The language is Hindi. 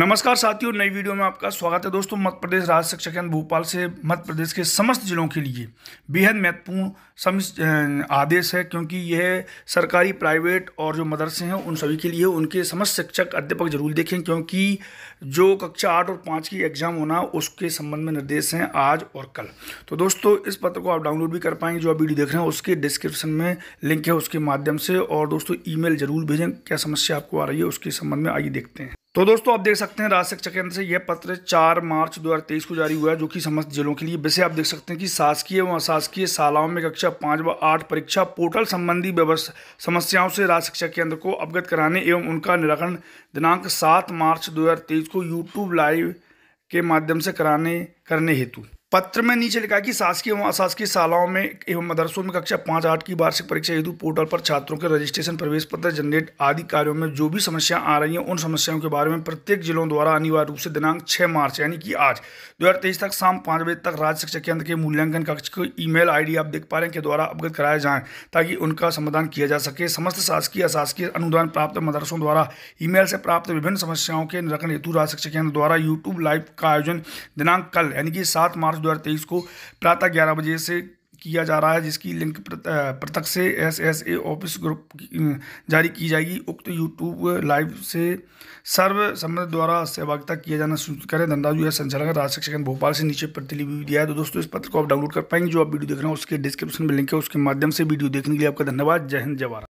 नमस्कार साथियों नई वीडियो में आपका स्वागत है दोस्तों मध्य प्रदेश राज्य शिक्षा केंद्र भोपाल से मध्य प्रदेश के समस्त जिलों के लिए बेहद महत्वपूर्ण आदेश है क्योंकि यह सरकारी प्राइवेट और जो मदरसे हैं उन सभी के लिए उनके समस्त शिक्षक अध्यापक जरूर देखें क्योंकि जो कक्षा आठ और पाँच की एग्जाम होना उसके संबंध में निर्देश हैं आज और कल तो दोस्तों इस पत्र को आप डाउनलोड भी कर पाएंगे जो आप वीडियो देख रहे हैं उसके डिस्क्रिप्शन में लिंक है उसके माध्यम से और दोस्तों ई जरूर भेजें क्या समस्या आपको आ रही है उसके संबंध में आइए देखते हैं तो दोस्तों आप देख सकते हैं राज्य शिक्षा केंद्र से यह पत्र 4 मार्च 2023 को जारी हुआ है जो कि समस्त जिलों के लिए वैसे आप देख सकते हैं कि शासकीय एवं अशासकीय शालाओं में कक्षा पाँच व आठ परीक्षा पोर्टल संबंधी व्यवस्था समस्याओं से राज्य शिक्षा केंद्र को अवगत कराने एवं उनका निराकरण दिनांक सात मार्च दो को यूट्यूब लाइव के माध्यम से कराने करने हेतु पत्र में नीचे लिखा कि शासकीय एवं अशासकीय शालाओं में एवं मदरसों में कक्षा पाँच आठ की वार्षिक परीक्षा हेतु पोर्टल पर छात्रों के रजिस्ट्रेशन प्रवेश पत्र जनरेट आदि कार्यों में जो भी समस्या आ रही हैं उन समस्याओं के बारे में प्रत्येक जिलों द्वारा अनिवार्य रूप से दिनांक छः मार्च यानी कि आज दो तक शाम पाँच बजे तक राज्य शिक्षा केंद्र के मूल्यांकन कक्ष को ई मेल आप देख पा रहे हैं के द्वारा अवगत कराया जाए ताकि उनका समाधान किया जा सके समस्त शासकीय अशासकीय अनुदान प्राप्त मदरसों द्वारा ई से प्राप्त विभिन्न समस्याओं के निरखण हेतु राज्य शिक्षा केंद्र द्वारा यूट्यूब लाइव का आयोजन दिनांक कल यानी कि सात मार्च मार्च दो को प्रातः ग्यारह बजे से किया जा रहा है जिसकी लिंक पृथक से S S A office group जारी की जाएगी उक्त यूट्यूब लाइव से सर्व सम्मत द्वारा सहभागिता किया जाना सुनिश्चित करें धनराजू या संचालक राज शिक्षक भोपाल से नीचे प्रतिलिपि दिया है तो दोस्तों इस पत्र को आप डाउनलोड कर पाएंगे जो आप वीडियो देख रहे हैं उसके डिस्क्रिप्शन में लिंक है उसके माध्यम से वीडियो देखने के लिए आपका धन्यवाद जय हिंद जवाहर